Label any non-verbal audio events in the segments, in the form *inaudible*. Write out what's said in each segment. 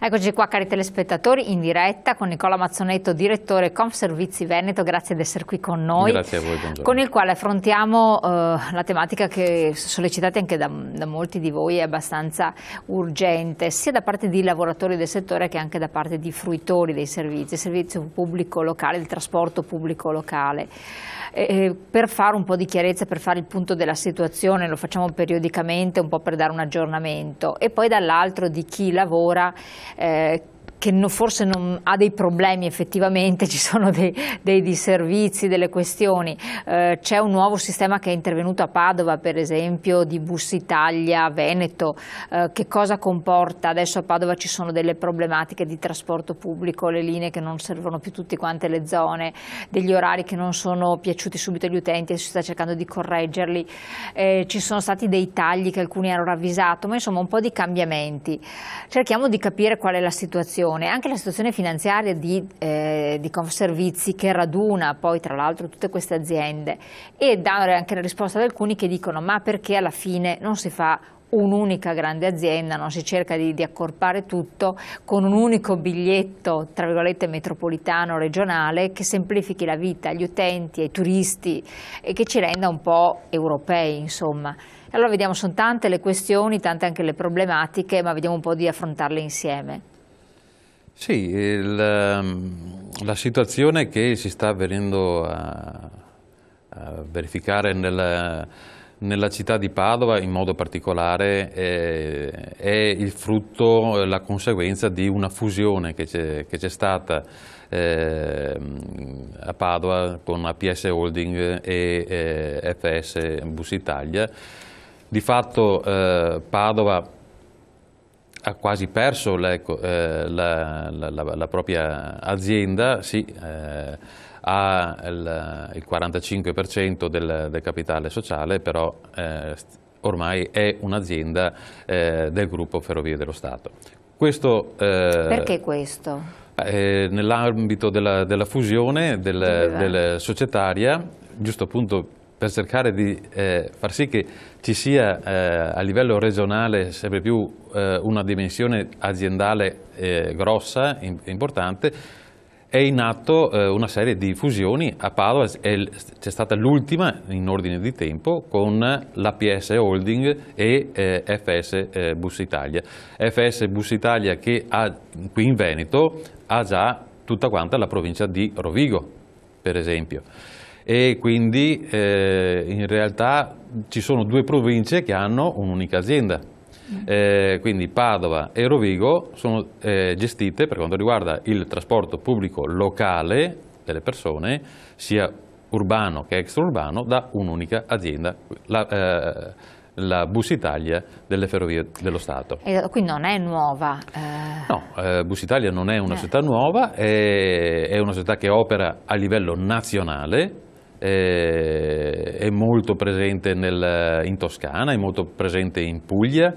Eccoci qua cari telespettatori in diretta con Nicola Mazzonetto, direttore Confservizi Veneto, grazie di essere qui con noi. Grazie a voi, buongiorno. Con il quale affrontiamo eh, la tematica che sollecitate anche da, da, molti di voi è abbastanza urgente, sia da parte di lavoratori del settore che anche da parte di fruitori dei servizi, il servizio pubblico locale, il trasporto pubblico locale. Eh, eh, per fare un po' di chiarezza, per fare il punto della situazione, lo facciamo periodicamente, un po' per dare un aggiornamento, e poi dall'altro di chi lavora. Eh, che no, forse non, ha dei problemi effettivamente, *laughs* ci sono dei, dei disservizi, delle questioni. Eh, c'è un nuovo sistema che è intervenuto a Padova, per esempio, di Bus Italia, Veneto. Eh, che cosa comporta? Adesso a Padova ci sono delle problematiche di trasporto pubblico, le linee che non servono più tutte quante le zone, degli orari che non sono piaciuti subito agli utenti e si sta cercando di correggerli. Eh, ci sono stati dei tagli che alcuni hanno ravvisato, ma insomma un po' di cambiamenti. Cerchiamo di capire qual è la situazione situazione, anche la situazione finanziaria di, eh, di Conservizi che raduna poi tra l'altro tutte queste aziende e dare anche la risposta ad alcuni che dicono ma perché alla fine non si fa un'unica grande azienda, non si cerca di, di, accorpare tutto con un unico biglietto, tra virgolette, metropolitano, regionale, che semplifichi la vita agli utenti, ai turisti e che ci renda un po' europei, insomma. Allora vediamo, sono tante le questioni, tante anche le problematiche, ma vediamo un po' di affrontarle insieme. Sì, il, ehm, la situazione che si sta venendo a, a verificare nella, nella, città di Padova in modo particolare è, eh, è il frutto, eh, la conseguenza di una fusione che c'è stata eh, a Padova con APS Holding e eh, FS Bus Italia. Di fatto eh, Padova ha quasi perso eh, la, la, la, la propria azienda, sì, eh, ha il, il 45% del, del, capitale sociale, però eh, ormai è un'azienda eh, del gruppo Ferrovie dello Stato. Questo, eh, Perché questo? Eh, nell'ambito della, della, fusione del, del societaria, giusto appunto per cercare di eh, far sì che ci sia eh, a livello regionale sempre più eh, una dimensione aziendale eh, grossa, in, importante, è in atto eh, una serie di fusioni, a Padova c'è stata l'ultima in ordine di tempo con l'APS Holding e eh, FS Bus Italia. FS Bus Italia che ha, qui in Veneto ha già tutta quanta la provincia di Rovigo, per esempio e quindi eh, in realtà ci sono due province che hanno un'unica azienda. Mm. Eh, quindi Padova e Rovigo sono eh, gestite per quanto riguarda il trasporto pubblico locale delle persone, sia urbano che extraurbano, da un'unica azienda, la, eh, la Bus Italia delle Ferrovie dello Stato. E quindi non è nuova? Eh... No, eh, Bus Italia non è una eh. società nuova, è, è, una società che opera a livello nazionale, eh, è molto presente nel, in Toscana, è molto presente in Puglia,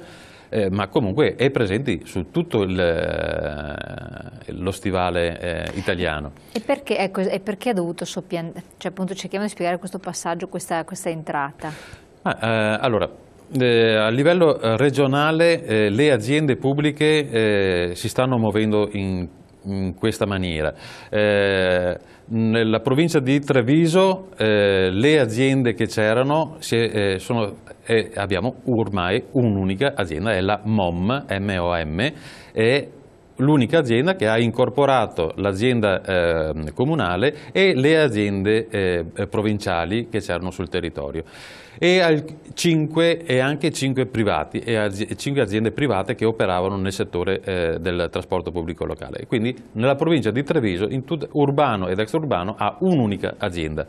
eh, ma comunque è presente su tutto il, eh, lo stivale eh, italiano. E perché, ecco, e perché, ha dovuto soppiantare? Cioè, appunto, cerchiamo di spiegare questo passaggio, questa, questa entrata. Ma, eh, allora, eh, a livello eh, regionale eh, le aziende pubbliche eh, si stanno muovendo in in questa maniera. Eh, nella provincia di Treviso eh, le aziende che c'erano eh, eh, abbiamo ormai un'unica azienda, è la MOM, M-O-M, e l'unica azienda che ha incorporato l'azienda eh, comunale e le aziende eh, provinciali che c'erano sul territorio e, 5, e anche 5 privati e aziende, 5 aziende private che operavano nel settore eh, del trasporto pubblico locale. quindi nella provincia di Treviso, in tutto, urbano ed extraurbano, ha un'unica azienda.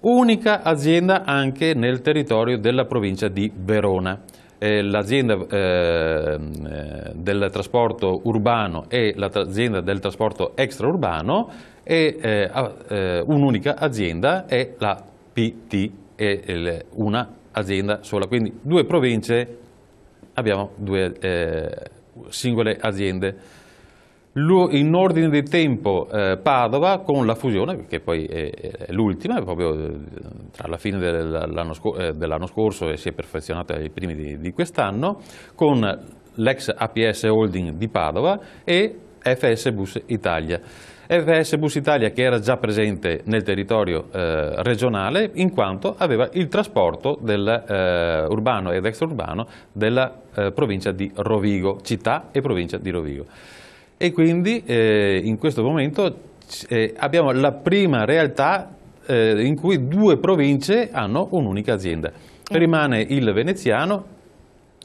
Unica azienda anche nel territorio della provincia di Verona. Eh, l'azienda ehm, eh, del trasporto urbano e l'azienda del trasporto extraurbano e eh, un'unica azienda è la PT, è una azienda sola, quindi due province abbiamo due singole aziende in ordine di tempo eh, Padova con la fusione, che poi è, è l'ultima, proprio eh, tra la fine eh, dell'anno scor dell scorso e si è perfezionata ai primi di, di quest'anno, con l'ex APS Holding di Padova e FS Bus Italia. FS Bus Italia che era già presente nel territorio eh, regionale in quanto aveva il trasporto del, eh, urbano ed extraurbano della eh, provincia di Rovigo, città e provincia di Rovigo. E quindi eh, in questo momento eh, abbiamo la prima realtà eh, in cui due province hanno un'unica azienda. Eh. Rimane il veneziano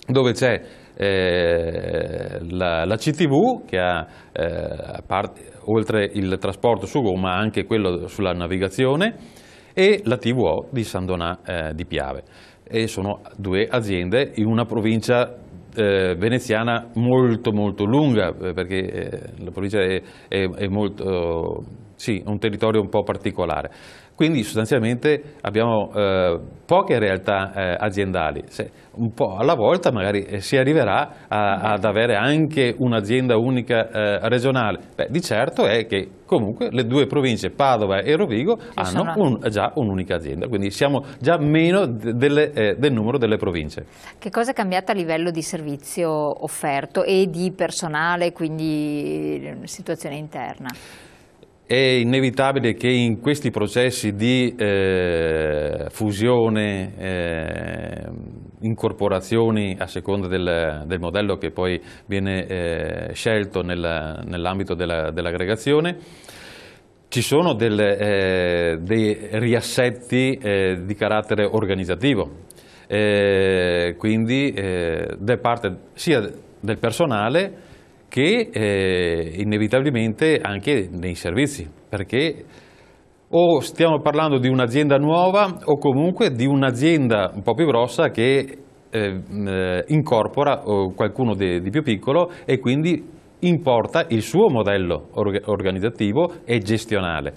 dove c'è eh, la, la, CTV che ha eh, parte, oltre il trasporto su gomma anche quello sulla navigazione e la TVO di San Donà di Piave e sono due aziende in una provincia eh, veneziana molto molto lunga eh, perché eh, la provincia è, è, è molto, sì, un territorio un po' particolare. Quindi sostanzialmente abbiamo eh, poche realtà eh, aziendali, Se, un po' alla volta magari eh, si arriverà a, ad avere anche un'azienda unica eh, regionale. Beh, di certo è che comunque le due province, Padova e Rovigo, che hanno un, già un'unica azienda, quindi siamo già meno delle, eh, del numero delle province. Che cosa è cambiato a livello di servizio offerto e di personale, quindi eh, situazione interna? È inevitabile che in questi processi di eh, fusione, eh, incorporazioni a seconda del, del, modello che poi viene eh, scelto nel, nell'ambito dell'aggregazione, ci sono delle, eh, dei riassetti eh, di carattere organizzativo, eh, quindi da parte sia del personale che eh, inevitabilmente anche nei servizi, perché o stiamo parlando di un'azienda nuova o comunque di un'azienda un po' più grossa che ehm, eh, incorpora qualcuno di, di più piccolo e quindi importa il suo modello organizzativo e gestionale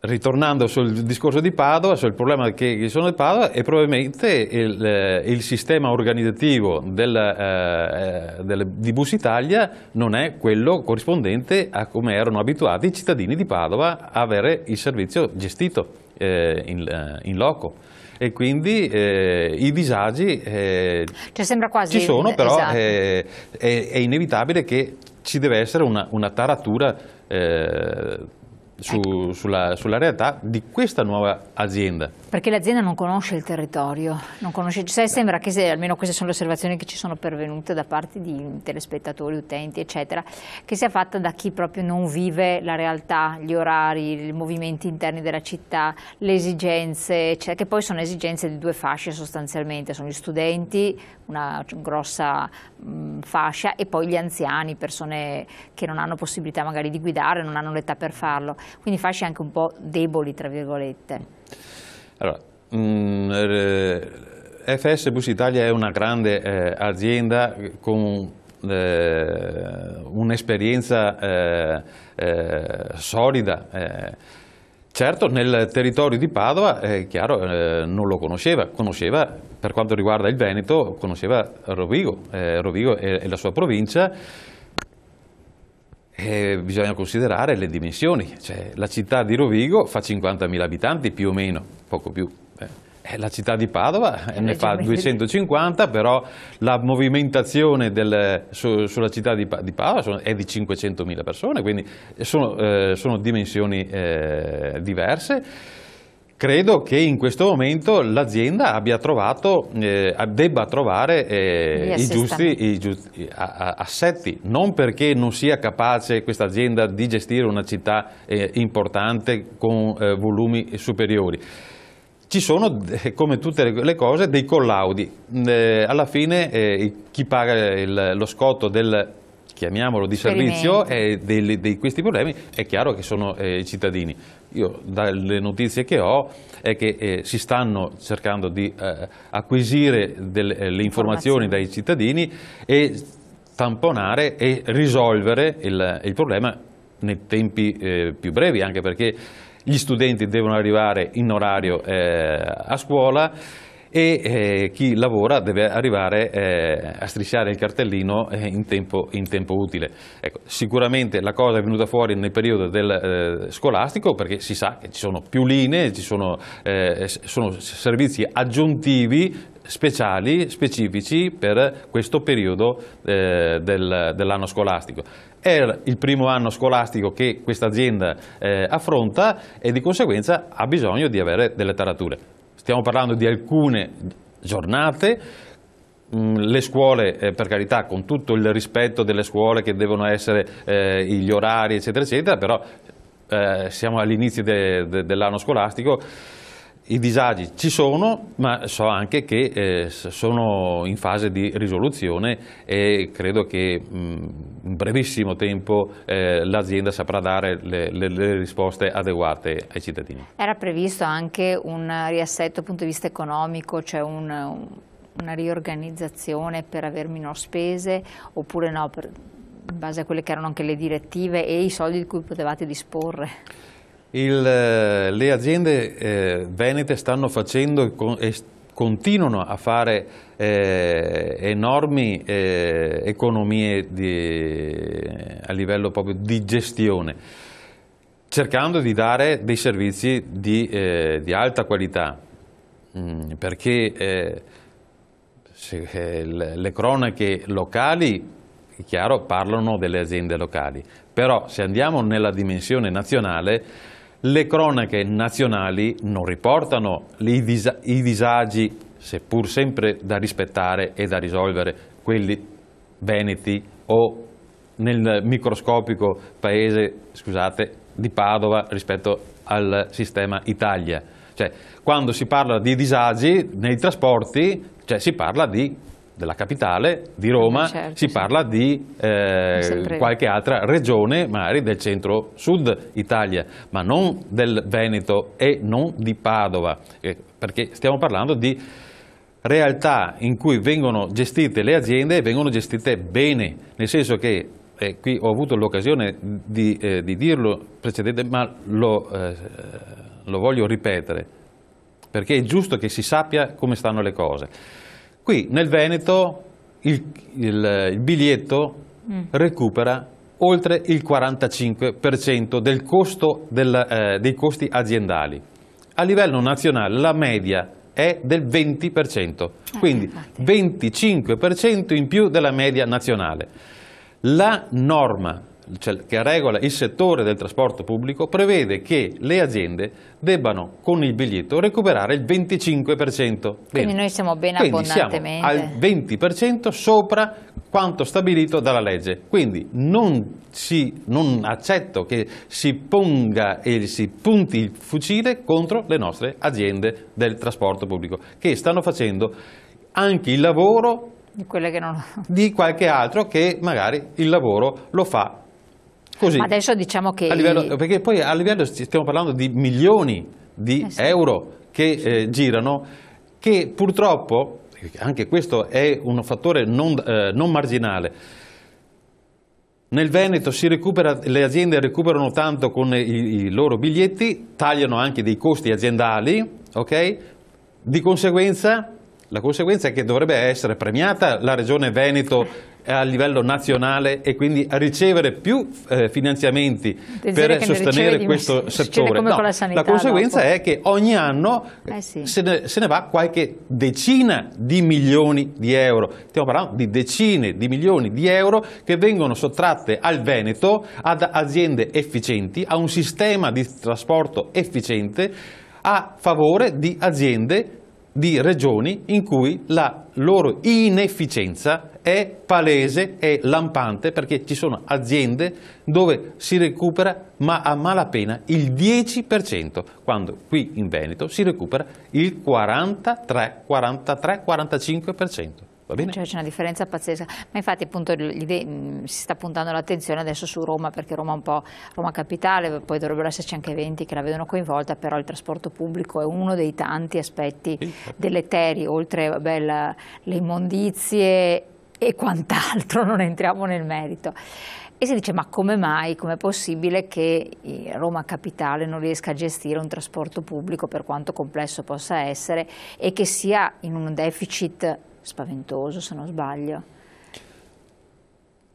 ritornando sul discorso di Padova, sul problema che sono di Padova è probabilmente il, eh, il sistema organizzativo del, eh, eh, del, di Bus Italia non è quello corrispondente a come erano abituati i cittadini di Padova a avere il servizio gestito eh, in, eh, in, loco e quindi eh, i disagi eh, cioè ci sono, però esatto. eh, è, è, inevitabile che ci deve essere una, una taratura su, sulla, sulla, realtà di questa nuova azienda. Perché l'azienda non conosce il territorio, conosce, cioè sembra che se, almeno queste sono le osservazioni che ci sono pervenute da parte di telespettatori, utenti eccetera, che sia fatta da chi proprio non vive la realtà, gli orari, i movimenti interni della città, le esigenze, cioè, che poi sono esigenze di due fasce sostanzialmente, sono gli studenti, una grossa mh, fascia e poi gli anziani, persone che non hanno possibilità magari di guidare, non hanno l'età per farlo quindi fasce anche un po' deboli, tra virgolette. Allora, mh, mm, eh, FS Bus Italia è una grande eh, azienda con eh, un'esperienza eh, eh solida. Eh. Certo, nel territorio di Padova, è chiaro, eh, non lo conosceva, conosceva per quanto riguarda il Veneto, conosceva Rovigo, eh, Rovigo e, e la sua provincia, eh, bisogna considerare le dimensioni. Cioè, la città di Rovigo fa 50.000 abitanti più o meno, poco più. Eh, la città di Padova eh, ne fa 250, però la movimentazione del, su, sulla città di, di Padova sono, è di 500.000 persone, quindi sono, eh, sono dimensioni eh, diverse credo che in questo momento l'azienda eh, debba trovare eh, i, giusti, i giusti, assetti, non perché non sia capace questa azienda di gestire una città eh, importante con eh, volumi superiori. Ci sono, eh, come tutte le cose, dei collaudi. Eh, alla fine chi paga il, lo scotto del chiamiamolo di servizio e di questi problemi, è chiaro che sono eh, i cittadini. Io dalle notizie che ho è che eh, si stanno cercando di eh, acquisire delle, eh, le informazioni dai cittadini e tamponare e risolvere il, il problema nei tempi eh, più brevi, anche perché gli studenti devono arrivare in orario a scuola e eh, chi lavora deve arrivare eh, a strisciare il cartellino eh, in, tempo, in, tempo, utile. Ecco, sicuramente la cosa è venuta fuori nel periodo del, eh, scolastico perché si sa che ci sono più linee, ci sono, eh, sono servizi aggiuntivi speciali, specifici per questo periodo eh, del, dell'anno scolastico. È il primo anno scolastico che questa azienda eh, affronta e di conseguenza ha bisogno di avere delle tarature. Stiamo parlando di alcune giornate, mm, le scuole, eh, per carità, con tutto il rispetto delle scuole che devono essere eh, gli orari, eccetera, eccetera, però eh, siamo all'inizio de, de, dell'anno scolastico, i disagi ci sono, ma so anche che eh, sono in fase di risoluzione e credo che mh, in brevissimo tempo eh, l'azienda saprà dare le, le, le, risposte adeguate ai cittadini. Era previsto anche un riassetto dal punto di vista economico, cioè un, una riorganizzazione per avere meno spese oppure no, per, in base a quelle che erano anche le direttive e i soldi di cui potevate disporre? Il, eh, le aziende eh, venete stanno facendo e continuano a fare eh, enormi eh, economie di, a livello proprio di gestione, cercando di dare dei servizi di, eh, di alta qualità, mm, perché eh, se, le cronache locali è chiaro, parlano delle aziende locali, però se andiamo nella dimensione nazionale le cronache nazionali non riportano i, dis i disagi, seppur sempre da rispettare e da risolvere, quelli veneti o nel microscopico paese, scusate, di Padova rispetto al sistema Italia. Cioè, quando si parla di disagi nei trasporti, cioè, si parla di della capitale, di Roma, eh, certo, si sì. parla di eh, qualche altra regione, magari del centro-sud Italia, ma non del Veneto e non di Padova, eh, perché stiamo parlando di realtà in cui vengono gestite le aziende e vengono gestite bene, nel senso che eh, qui ho avuto l'occasione di, eh, di, dirlo precedentemente, ma lo, eh, lo voglio ripetere, perché è giusto che si sappia come stanno le cose. Qui nel Veneto il, il, il biglietto mm. recupera oltre il 45% del costo del, eh, dei costi aziendali. A livello nazionale la media è del 20%, eh, quindi 25% in più della media nazionale. La norma cioè, che regola il settore del trasporto pubblico, prevede che le aziende debbano con il biglietto recuperare il 25%. Bene. Quindi noi siamo ben Quindi abbondantemente. al 20% sopra quanto stabilito dalla legge. Quindi non, si, non accetto che si ponga e si punti il fucile contro le nostre aziende del trasporto pubblico, che stanno facendo anche il lavoro di, non... di, qualche altro che magari il lavoro lo fa Così. Ma adesso diciamo che... Livello, perché poi a livello stiamo parlando di milioni di eh sì. euro che eh, girano, che purtroppo, anche questo è un fattore non, eh, non marginale, nel Veneto recupera, le aziende recuperano tanto con i, i, loro biglietti, tagliano anche dei costi aziendali, ok? Di conseguenza, la conseguenza è che dovrebbe essere premiata la regione Veneto eh, a livello nazionale e quindi a ricevere più eh, finanziamenti Attenzione per sostenere questo mi... settore. No, la, sanità, la, conseguenza dopo. è che ogni anno eh sì. se, ne, se, ne, va qualche decina di milioni di euro. Stiamo parlando di decine di milioni di euro che vengono sottratte al Veneto ad aziende efficienti, a un sistema di trasporto efficiente a favore di aziende di regioni in cui la loro inefficienza è palese, è lampante perché ci sono aziende dove si recupera ma a malapena il 10%, quando qui in Veneto si recupera il 43, 45%. Va bene? Cioè, c'è una differenza pazzesca, ma infatti appunto mm, si sta puntando l'attenzione adesso su Roma perché Roma è un po' Roma capitale, poi dovrebbero esserci anche eventi che la vedono coinvolta, però il trasporto pubblico è uno dei tanti aspetti sì. Certo. deleteri, oltre vabbè, la, le immondizie e quant'altro, *laughs* non entriamo nel merito. E si dice ma come mai, com'è possibile che eh, Roma Capitale non riesca a gestire un trasporto pubblico per quanto complesso possa essere e che sia in un deficit spaventoso se non sbaglio?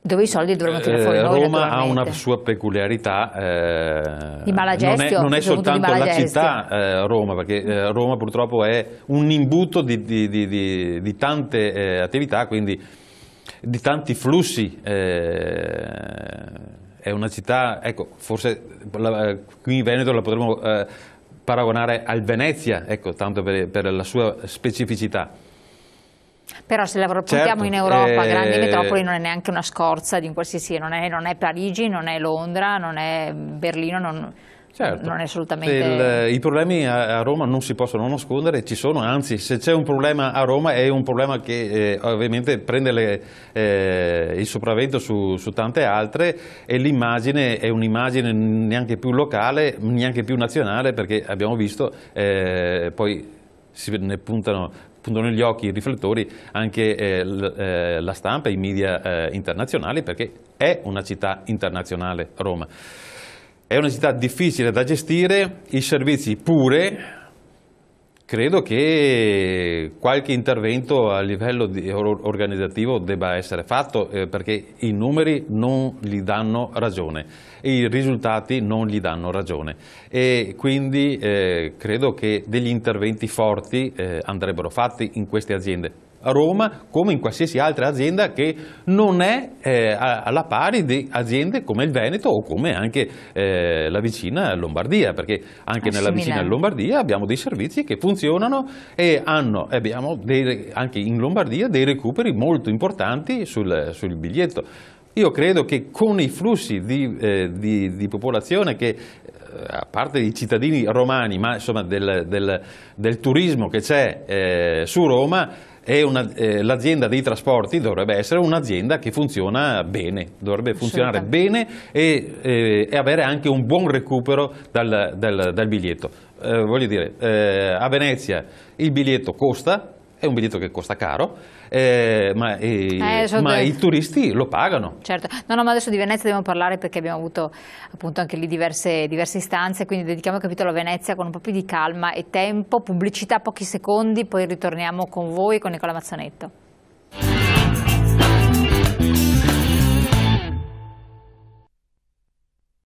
dove i soldi dovremmo eh, tirare fuori Roma eh, noi Roma ha una sua peculiarità eh, di malagestio non è, non è soltanto la città eh, Roma perché eh, Roma purtroppo è un imbuto di, di, di, di tante attività quindi di tanti flussi. Eh, è una città, ecco, forse la, qui in Veneto la potremmo eh, paragonare al Venezia, ecco, tanto per, per la sua specificità. Però se la portiamo certo, in Europa, eh, grandi metropoli, non è neanche una scorza di un qualsiasi, non è, non è Parigi, non è Londra, non è Berlino, non, Certo. Non è assolutamente... Il, I problemi a, Roma non si possono nascondere, ci sono, anzi se c'è un problema a Roma è un problema che eh, ovviamente prende le, eh, il sopravvento su, su, tante altre e l'immagine è un'immagine neanche più locale, neanche più nazionale perché abbiamo visto eh, poi si ne puntano puntano negli occhi i riflettori anche eh, l, eh, la stampa e i media eh, internazionali perché è una città internazionale Roma è una città difficile da gestire, i servizi pure, credo che qualche intervento a livello organizzativo debba essere fatto eh, perché i numeri non gli danno ragione, i risultati non gli danno ragione e quindi eh, credo che degli interventi forti eh, andrebbero fatti in queste aziende. Roma come in qualsiasi altra azienda che non è eh, alla pari di aziende come il Veneto o come anche eh, la vicina Lombardia, perché anche ah, nella vicina Lombardia abbiamo dei servizi che funzionano e hanno, abbiamo dei, anche in Lombardia dei recuperi molto importanti sul, sul biglietto. Io credo che con i flussi di, eh, di, di popolazione che eh, a parte i cittadini romani, ma insomma del, del, del turismo che c'è eh, su Roma, una, eh, l'azienda dei trasporti dovrebbe essere un'azienda che funziona bene, dovrebbe funzionare bene e, eh, e, avere anche un buon recupero dal, dal, dal biglietto. Eh, voglio dire, eh, a Venezia il biglietto costa, è un biglietto che costa caro, eh, ma, eh, eh, ma i turisti lo pagano. Certo, no, no, ma adesso di Venezia dobbiamo parlare perché abbiamo avuto appunto anche lì diverse, diverse istanze, quindi dedichiamo il capitolo a Venezia con un po' più di calma e tempo, pubblicità pochi secondi, poi ritorniamo con voi, con Nicola Mazzonetto.